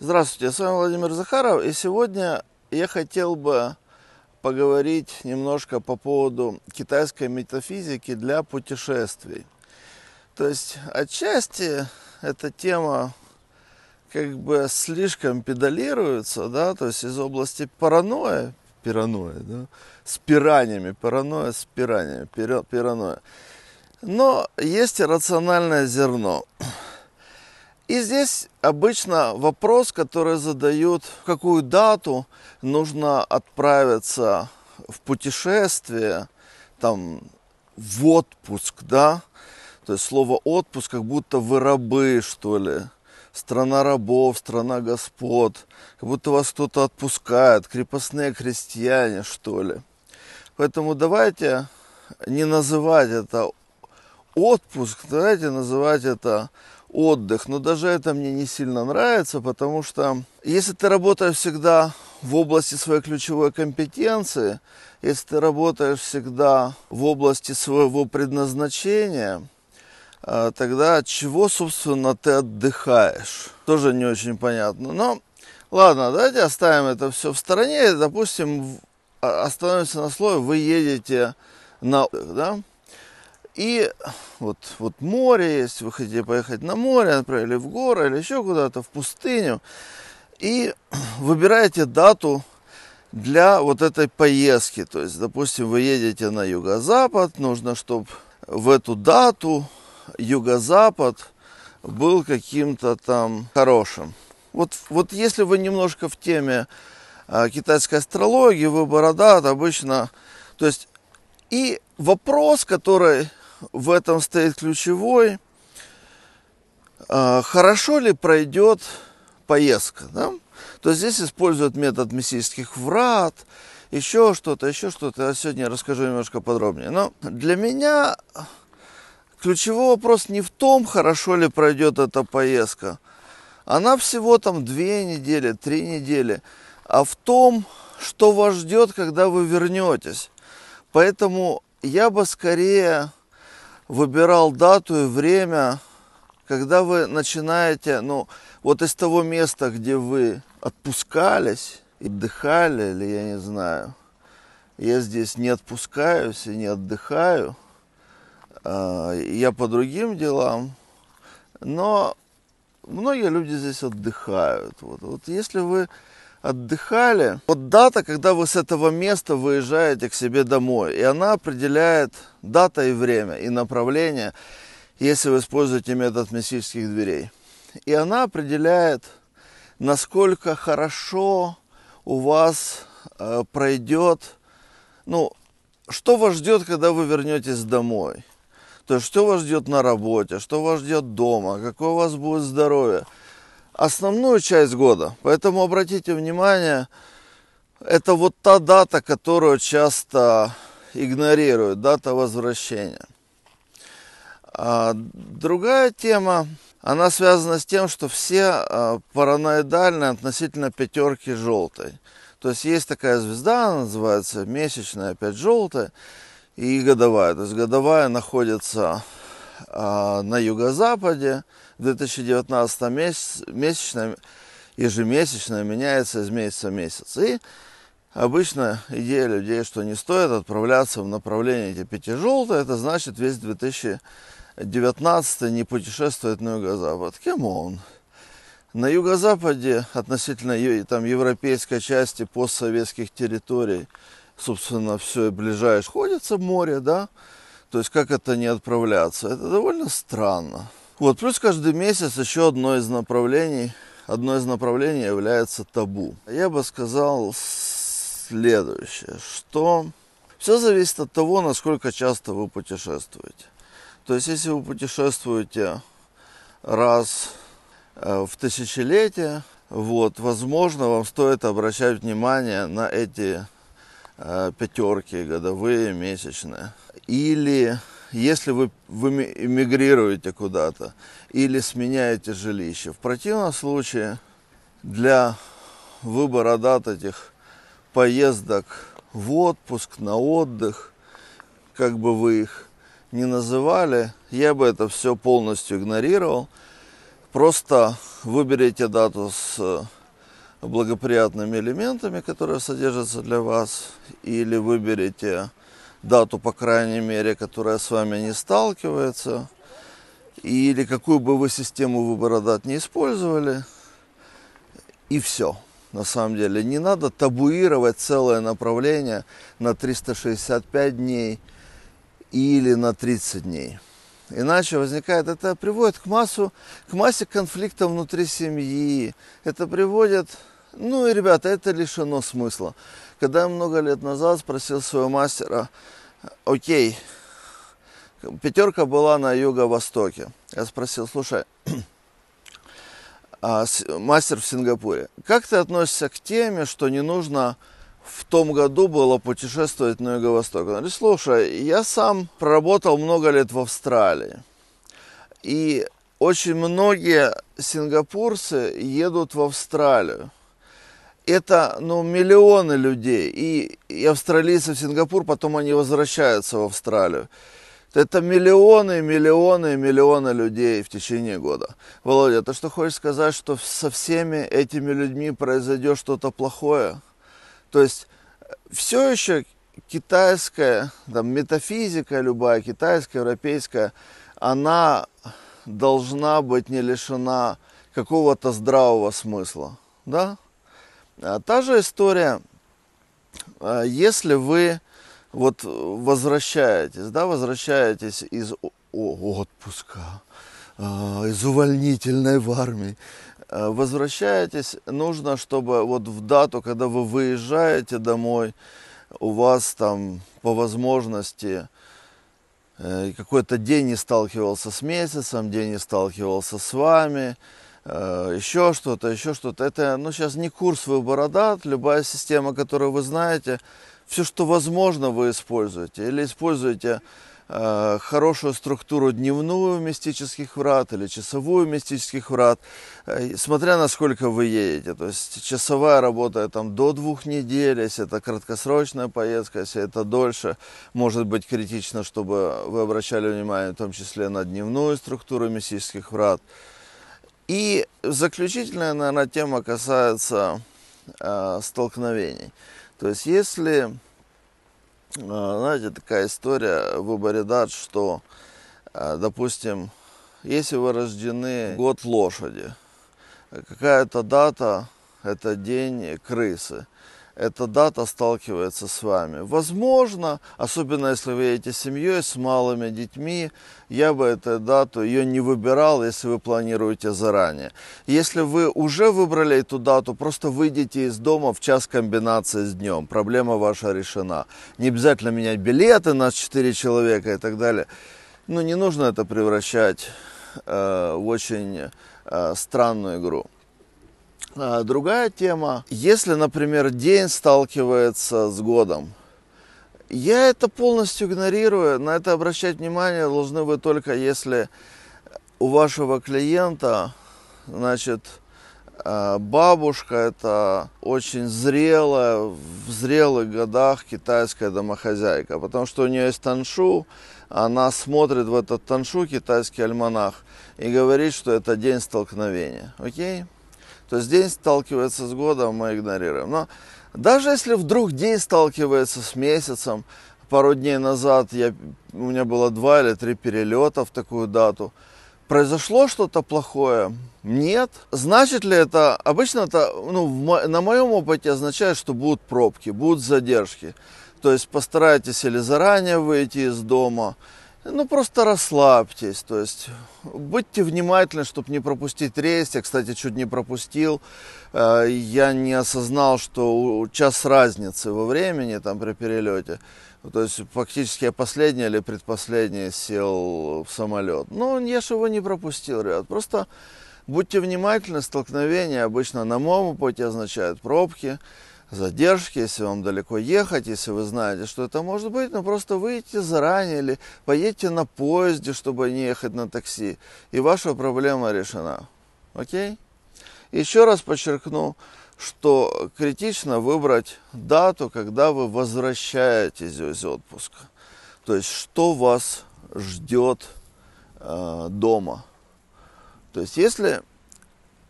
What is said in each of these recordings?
Здравствуйте, с вами Владимир Захаров, и сегодня я хотел бы поговорить немножко по поводу китайской метафизики для путешествий. То есть отчасти эта тема как бы слишком педалируется, да, то есть из области паранойи, пиранойя, да, с пираниями, паранойя с пираниями, пиранойя. Но есть и рациональное зерно. И здесь обычно вопрос, который задают, в какую дату нужно отправиться в путешествие, там, в отпуск, да? То есть слово отпуск как будто вы рабы, что ли. Страна рабов, страна господ. Как будто вас кто-то отпускает, крепостные крестьяне, что ли. Поэтому давайте не называть это отпуск, давайте называть это отдых. Но даже это мне не сильно нравится, потому что если ты работаешь всегда в области своей ключевой компетенции, если ты работаешь всегда в области своего предназначения, э, тогда от чего, собственно, ты отдыхаешь? Тоже не очень понятно. Но ладно, давайте оставим это все в стороне. Допустим, а, остановимся на слове «вы едете на отдых», да? И вот, вот море есть, вы хотите поехать на море, например, или в горы, или еще куда-то, в пустыню. И выбираете дату для вот этой поездки. То есть, допустим, вы едете на юго-запад, нужно, чтобы в эту дату юго-запад был каким-то там хорошим. Вот, вот если вы немножко в теме э, китайской астрологии, выбора дат обычно... То есть и вопрос, который в этом стоит ключевой. А, хорошо ли пройдет поездка? Да? То есть здесь используют метод мессийских врат, еще что-то, еще что-то. А я сегодня расскажу немножко подробнее. Но для меня ключевой вопрос не в том, хорошо ли пройдет эта поездка. Она всего там две недели, три недели. А в том, что вас ждет, когда вы вернетесь. Поэтому я бы скорее выбирал дату и время, когда вы начинаете, ну, вот из того места, где вы отпускались, и отдыхали, или я не знаю, я здесь не отпускаюсь и не отдыхаю, а, я по другим делам, но многие люди здесь отдыхают. Вот, вот если вы отдыхали. Вот дата, когда вы с этого места выезжаете к себе домой, и она определяет дата и время, и направление, если вы используете метод мистических дверей. И она определяет, насколько хорошо у вас э, пройдет, ну, что вас ждет, когда вы вернетесь домой. То есть, что вас ждет на работе, что вас ждет дома, какое у вас будет здоровье основную часть года. Поэтому обратите внимание, это вот та дата, которую часто игнорируют, дата возвращения. А другая тема, она связана с тем, что все а, параноидальны относительно пятерки желтой. То есть есть такая звезда, она называется месячная, опять желтая, и годовая. То есть годовая находится а, на юго-западе в 2019 месяц, месячно, ежемесячно меняется из месяца в месяц. И обычно идея людей, что не стоит отправляться в направлении эти пяти желтых, это значит весь 2019 не путешествует на юго-запад. Кем он? На юго-западе относительно там, европейской части постсоветских территорий, собственно, все ближайшее ходится море, да, то есть как это не отправляться? Это довольно странно. Вот, плюс каждый месяц еще одно из направлений, одно из направлений является табу. Я бы сказал следующее, что все зависит от того, насколько часто вы путешествуете. То есть, если вы путешествуете раз э, в тысячелетие, вот, возможно, вам стоит обращать внимание на эти Э, пятерки годовые, месячные. Или если вы, вы эмигрируете куда-то или сменяете жилище. В противном случае для выбора дат этих поездок в отпуск, на отдых, как бы вы их не называли, я бы это все полностью игнорировал. Просто выберите дату с благоприятными элементами, которые содержатся для вас, или выберите дату, по крайней мере, которая с вами не сталкивается, или какую бы вы систему выбора дат не использовали, и все. На самом деле не надо табуировать целое направление на 365 дней или на 30 дней. Иначе возникает, это приводит к массу, к массе конфликтов внутри семьи. Это приводит ну и, ребята, это лишено смысла. Когда я много лет назад спросил своего мастера, окей, пятерка была на юго-востоке. Я спросил, слушай, а мастер в Сингапуре, как ты относишься к теме, что не нужно в том году было путешествовать на юго-восток? Он говорит, слушай, я сам проработал много лет в Австралии. И очень многие сингапурцы едут в Австралию это ну, миллионы людей. И, и австралийцы в Сингапур, потом они возвращаются в Австралию. Это миллионы, миллионы, миллионы людей в течение года. Володя, ты что хочешь сказать, что со всеми этими людьми произойдет что-то плохое? То есть э, все еще китайская, там, метафизика любая, китайская, европейская, она должна быть не лишена какого-то здравого смысла. Да? А, та же история, а, если вы вот возвращаетесь, да, возвращаетесь из отпуска, а, из увольнительной в армии, возвращаетесь, нужно, чтобы вот в дату, когда вы выезжаете домой, у вас там по возможности э, какой-то день не сталкивался с месяцем, день не сталкивался с вами, Э, еще что-то, еще что-то. Это, ну, сейчас не курс выбора дат, любая система, которую вы знаете, все, что возможно, вы используете. Или используете э, хорошую структуру дневную мистических врат или часовую мистических врат, э, смотря насколько вы едете. То есть часовая работа там до двух недель, если это краткосрочная поездка, если это дольше, может быть критично, чтобы вы обращали внимание в том числе на дневную структуру мистических врат. И заключительная, наверное, тема касается э, столкновений. То есть, если, э, знаете, такая история в выборе дат, что, э, допустим, если вы рождены год лошади, э, какая-то дата – это день крысы – эта дата сталкивается с вами. Возможно, особенно если вы едете с семьей, с малыми детьми, я бы эту дату, ее не выбирал, если вы планируете заранее. Если вы уже выбрали эту дату, просто выйдите из дома в час комбинации с днем. Проблема ваша решена. Не обязательно менять билеты, нас 4 человека и так далее. Но ну, не нужно это превращать э, в очень э, странную игру. А, другая тема, если, например, день сталкивается с годом, я это полностью игнорирую, на это обращать внимание должны вы только если у вашего клиента, значит, а, бабушка это очень зрелая, в зрелых годах китайская домохозяйка, потому что у нее есть таншу, она смотрит в этот таншу, китайский альманах, и говорит, что это день столкновения. Окей? то есть день сталкивается с годом, мы игнорируем. Но даже если вдруг день сталкивается с месяцем, пару дней назад я, у меня было два или три перелета в такую дату, произошло что-то плохое? Нет. Значит ли это, обычно это, ну, в, на моем опыте означает, что будут пробки, будут задержки. То есть постарайтесь или заранее выйти из дома, ну, просто расслабьтесь, то есть будьте внимательны, чтобы не пропустить рейс. Я, кстати, чуть не пропустил. Э, я не осознал, что час разницы во времени там при перелете. То есть фактически я последний или предпоследний сел в самолет. Но ну, я же его не пропустил, ребят. Просто будьте внимательны, столкновения обычно на моем пути означают пробки задержки, если вам далеко ехать, если вы знаете, что это может быть, но ну, просто выйдите заранее или поедете на поезде, чтобы не ехать на такси, и ваша проблема решена. Окей? Еще раз подчеркну, что критично выбрать дату, когда вы возвращаетесь из отпуска. То есть, что вас ждет э, дома. То есть, если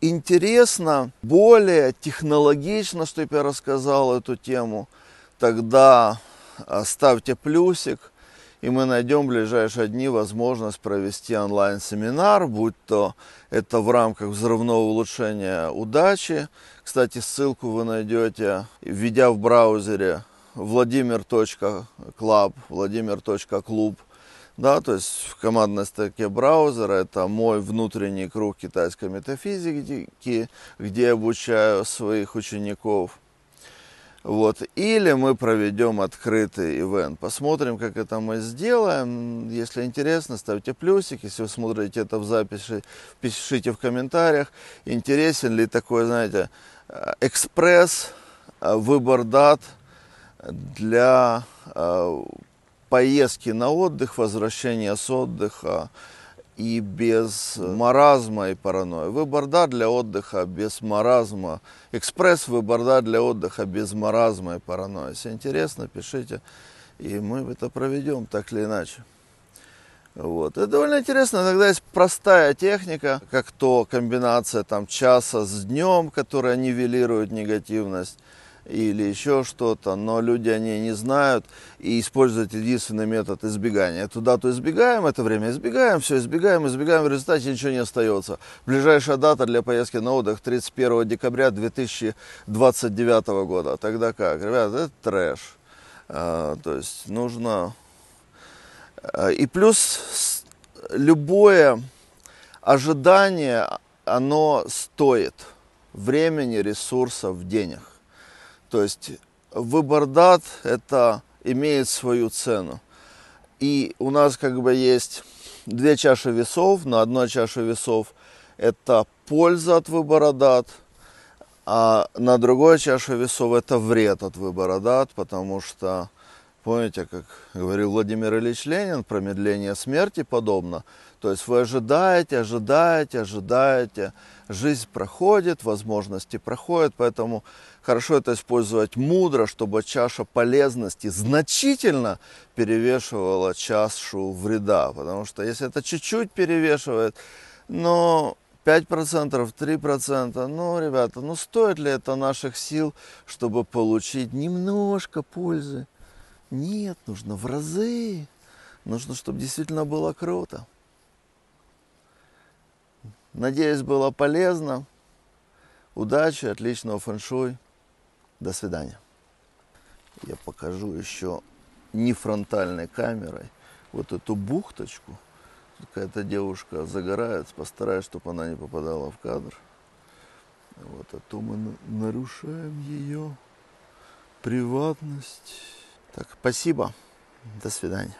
интересно, более технологично, чтобы я рассказал эту тему, тогда э, ставьте плюсик, и мы найдем в ближайшие дни возможность провести онлайн-семинар, будь то это в рамках взрывного улучшения удачи. Кстати, ссылку вы найдете, введя в браузере владимир.клаб, владимир.клуб да, то есть в командной строке браузера это мой внутренний круг китайской метафизики, где я обучаю своих учеников. Вот. Или мы проведем открытый ивент. Посмотрим, как это мы сделаем. Если интересно, ставьте плюсик. Если вы смотрите это в записи, пишите в комментариях, интересен ли такой, знаете, экспресс, э, выбор дат для э, поездки на отдых, возвращения с отдыха и без маразма и паранойи. Выбор да для отдыха без маразма. Экспресс выбор да для отдыха без маразма и паранойи. Если интересно, пишите, и мы это проведем так или иначе. Вот. Это довольно интересно. Иногда есть простая техника, как то комбинация там часа с днем, которая нивелирует негативность или еще что-то, но люди они не знают и используют единственный метод избегания. Эту дату избегаем, это время избегаем, все избегаем, избегаем, в результате ничего не остается. Ближайшая дата для поездки на отдых 31 декабря 2029 года. Тогда как? Ребята, это трэш. А, то есть нужно... А, и плюс любое ожидание, оно стоит времени, ресурсов, денег. То есть выбор дат это имеет свою цену. И у нас как бы есть две чаши весов. На одной чаше весов это польза от выбора дат, а на другой чаше весов это вред от выбора дат, потому что, помните, как говорил Владимир Ильич Ленин, промедление смерти подобно. То есть вы ожидаете, ожидаете, ожидаете, жизнь проходит, возможности проходят, поэтому хорошо это использовать мудро, чтобы чаша полезности значительно перевешивала чашу вреда, потому что если это чуть-чуть перевешивает, но 5%, 3%, ну, ребята, ну стоит ли это наших сил, чтобы получить немножко пользы? Нет, нужно в разы. Нужно, чтобы действительно было круто. Надеюсь, было полезно. Удачи, отличного фэншуй. До свидания. Я покажу еще не фронтальной камерой вот эту бухточку. Какая-то девушка загорается, постараюсь, чтобы она не попадала в кадр. Вот, а то мы нарушаем ее приватность. Так, спасибо. До свидания.